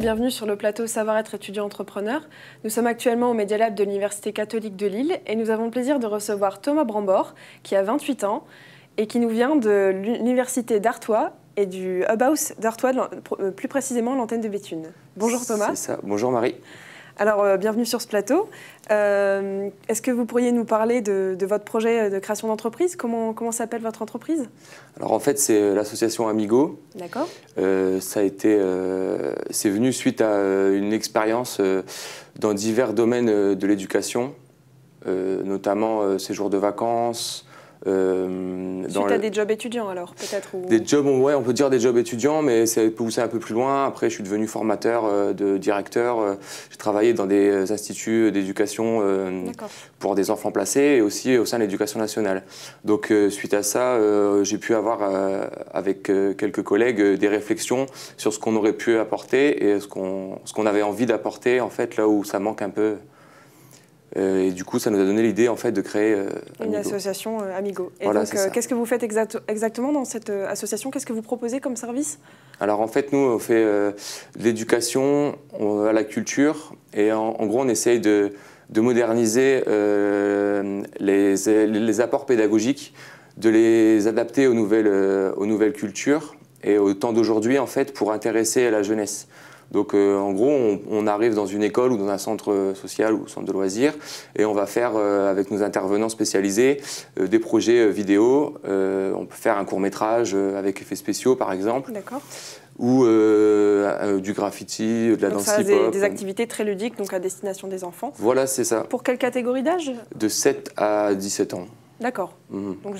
bienvenue sur le plateau Savoir-être étudiant-entrepreneur. Nous sommes actuellement au Media Lab de l'Université catholique de Lille et nous avons le plaisir de recevoir Thomas Brambor qui a 28 ans et qui nous vient de l'Université d'Artois et du Hub House d'Artois, euh, plus précisément l'antenne de Béthune. Bonjour Thomas. C'est ça. Bonjour Marie. Alors, euh, bienvenue sur ce plateau. Euh, est-ce que vous pourriez nous parler de, votre projet de création d'entreprise Comment, s'appelle votre entreprise Alors, en fait, c'est euh, l'association Amigo. D'accord. c'est venu suite à une expérience dans divers domaines de l'éducation, notamment séjour de vacances, euh, suite à des jobs étudiants alors peut-être Des jobs, ouais, on peut dire des jobs étudiants, mais c'est poussé un peu plus loin. Après, je suis devenu formateur euh, de directeur. Euh, j'ai travaillé dans des instituts d'éducation pour des enfants placés et aussi au sein de l'éducation nationale. Donc suite à ça, j'ai pu avoir avec quelques collègues des réflexions sur ce qu'on aurait pu apporter et ce qu'on avait envie d'apporter en fait là où ça manque un peu euh, et du coup, ça nous a donné l'idée en fait de créer euh, une association euh, Amigo. Et donc, qu'est-ce que vous faites exactement dans cette association Qu'est-ce que vous proposez comme service Alors en fait, nous, on fait de l'éducation à la culture, et en, gros, on essaye de, moderniser les, les, apports pédagogiques, de les adapter aux nouvelles, aux nouvelles cultures et au temps d'aujourd'hui en fait pour intéresser la jeunesse. Donc euh, en gros, on, arrive dans une école ou dans un centre euh, social ou centre de loisirs et on va faire euh, avec nos intervenants spécialisés des projets vidéo. on peut faire un court métrage avec effets spéciaux par exemple. D'accord ou du graffiti, de la danse hip-hop. des, activités très ludiques, donc à destination des enfants. Voilà, c'est ça. Pour quelle catégorie d'âge De 7 à 17 ans. D'accord. Mhm. donc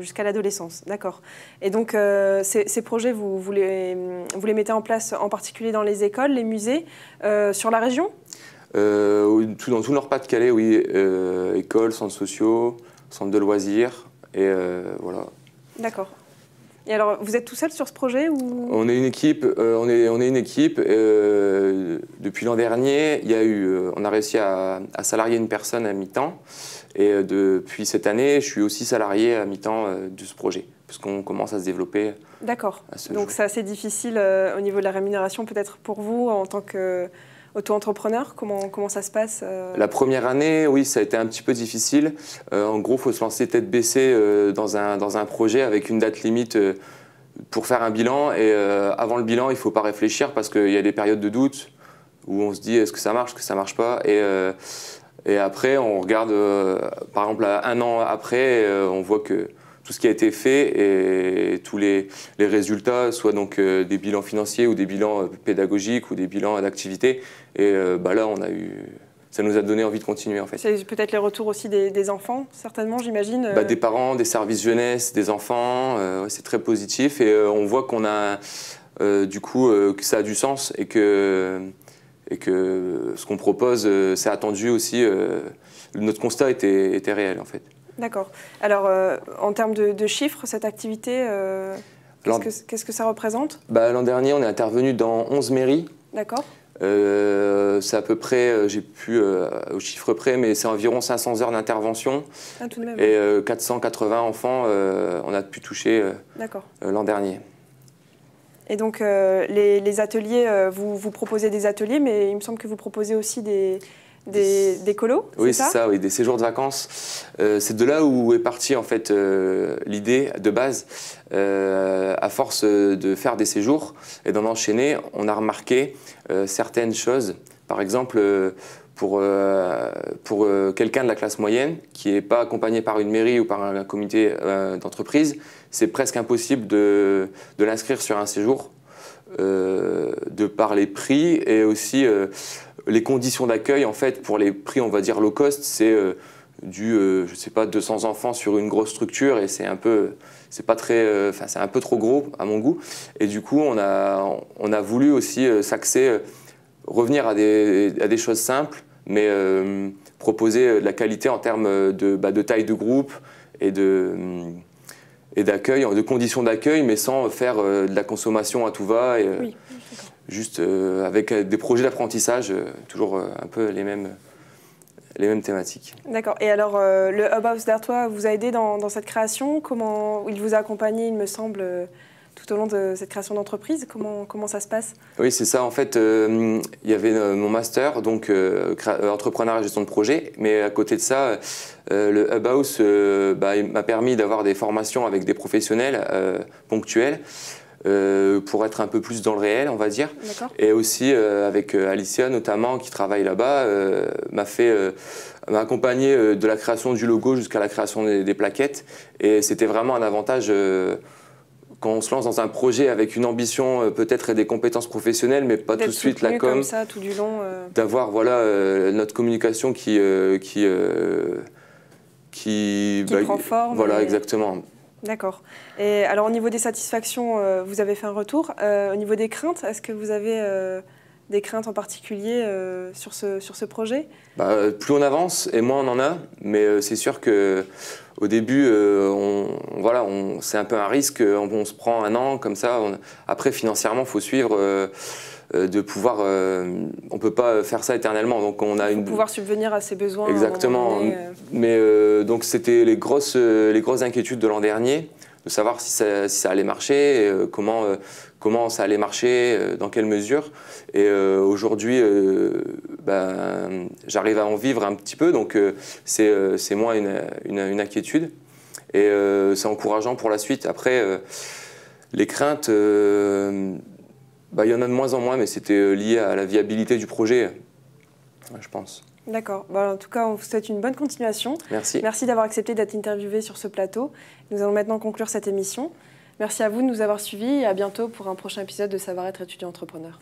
jusqu'à l'adolescence. D'accord. Et donc euh, ces, projets, vous, vous, les, vous, les, mettez en place en particulier dans les écoles, les musées, euh, sur la région euh, tout, Dans tout le Nord-Pas-de-Calais, oui. écoles, centres sociaux, centres de loisirs. Et voilà. D'accord. Et alors, vous êtes tout seul sur ce projet On est une équipe. Euh, on, est, on est une équipe. Euh, depuis l'an dernier, il y a eu, euh, on a réussi à, à salarier une personne à mi-temps. Et depuis cette année, je suis aussi salarié à mi-temps de ce projet, puisqu'on commence à se développer. D'accord. Donc c'est assez difficile au niveau de la rémunération, peut-être pour vous, en tant que auto-entrepreneur comment, comment ça se passe euh La première année, oui, ça a été un petit peu difficile. Euh, en gros, il faut se lancer tête baissée euh, dans, un, dans un projet avec une date limite pour faire un bilan. Et avant le bilan, il ne faut pas réfléchir parce qu'il y a des périodes de doute où on se dit est-ce que ça marche, est-ce que ça marche pas. Et, et après, on regarde, par exemple, un an après, on voit que tout ce qui a été fait et tous les, résultats, soit donc euh, des bilans financiers ou des bilans euh, pédagogiques ou des bilans d'activité. Et euh, bah là, on a eu, ça nous a donné envie de continuer en fait. C'est peut-être les retours aussi des, enfants, certainement, j'imagine. Bah, des parents, des services jeunesse, des enfants, c'est très positif et on voit qu'on a du coup que ça a du sens et que et que ce qu'on propose, c'est attendu aussi. notre constat était, était réel en fait. D'accord. Alors, euh, en termes de, chiffres, cette activité, euh, qu'est-ce, que, ça représente bah, L'an dernier, on est intervenu dans 11 mairies. D'accord. Euh, c'est à peu près, j'ai pu au chiffre près, mais c'est environ 500 heures d'intervention. Ah, tout de Et 480 enfants, on a pu toucher l'an dernier. Et donc, les, ateliers, vous proposez des ateliers, mais il me semble que vous proposez aussi des, des, colos Oui, c'est ça, des séjours de vacances. Euh, c'est de là où est partie en fait euh, l'idée de base. Euh, à force de faire des séjours et d'en enchaîner, on a remarqué certaines choses. Par exemple, pour, pour quelqu'un de la classe moyenne qui n'est pas accompagné par une mairie ou par un, comité d'entreprise, c'est presque impossible de, de l'inscrire sur un séjour de par les prix et aussi les conditions d'accueil, en fait, pour les prix, on va dire low cost, c'est euh, du, euh, je sais pas, 200 enfants sur une grosse structure et c'est un peu, c'est pas très, euh, enfin, c'est un peu trop gros à mon goût. Et du coup, on a, on a voulu aussi s'axer, revenir à des, à des choses simples, mais proposer de la qualité en termes de, bah, de taille de groupe et de et d'accueil, de conditions d'accueil, mais sans faire de la consommation à tout va. Et, juste euh, avec euh, des projets d'apprentissage, euh, toujours un peu les mêmes, les mêmes thématiques. D'accord. Et alors, le Hub House d'Artois vous a aidé dans, cette création Comment Il vous a accompagné, il me semble, tout au long de cette création d'entreprise comment, comment ça se passe Oui, c'est ça. En fait, il y avait mon master, donc euh, et gestion de projet. Mais à côté de ça, le Hub House bah, m'a permis d'avoir des formations avec des professionnels ponctuels. Euh, pour être un peu plus dans le réel, on va dire. Et aussi euh, avec euh, Alicia notamment, qui travaille là-bas, m'a fait m'a accompagné de la création du logo jusqu'à la création des, plaquettes. Et c'était vraiment un avantage quand on se lance dans un projet avec une ambition peut-être et des compétences professionnelles, mais pas tout de suite la com. Comme ça, tout du long. D'avoir voilà notre communication qui qui qui, bah, prend forme. Voilà, exactement. D'accord. Et alors au niveau des satisfactions, euh, vous avez fait un retour. Euh, au niveau des craintes, est-ce que vous avez euh, des craintes en particulier sur, ce, sur ce projet bah, Plus on avance et moins on en a, mais c'est sûr que au début, on, voilà, c'est un peu un risque. On, on, se prend un an comme ça. après, financièrement, faut suivre euh, de pouvoir. Euh, on peut pas faire ça éternellement. Donc on a une... pouvoir subvenir à ses besoins. Exactement. Euh. Mais donc c'était les grosses, les grosses inquiétudes de l'an dernier de savoir si ça, allait marcher, comment, comment ça allait marcher, dans quelle mesure. Et aujourd'hui, ben, j'arrive à en vivre un petit peu, donc c'est moins une, inquiétude. Et c'est encourageant pour la suite. Après, les craintes bah, il y en a de moins en moins, mais c'était euh, lié à la viabilité du projet, euh, je pense. D'accord. Bah, en tout cas, on vous souhaite une bonne continuation. Merci. Merci d'avoir accepté d'être interviewé sur ce plateau. Nous allons maintenant conclure cette émission. Merci à vous de nous avoir suivis et à bientôt pour un prochain épisode de Savoir être étudiant entrepreneur.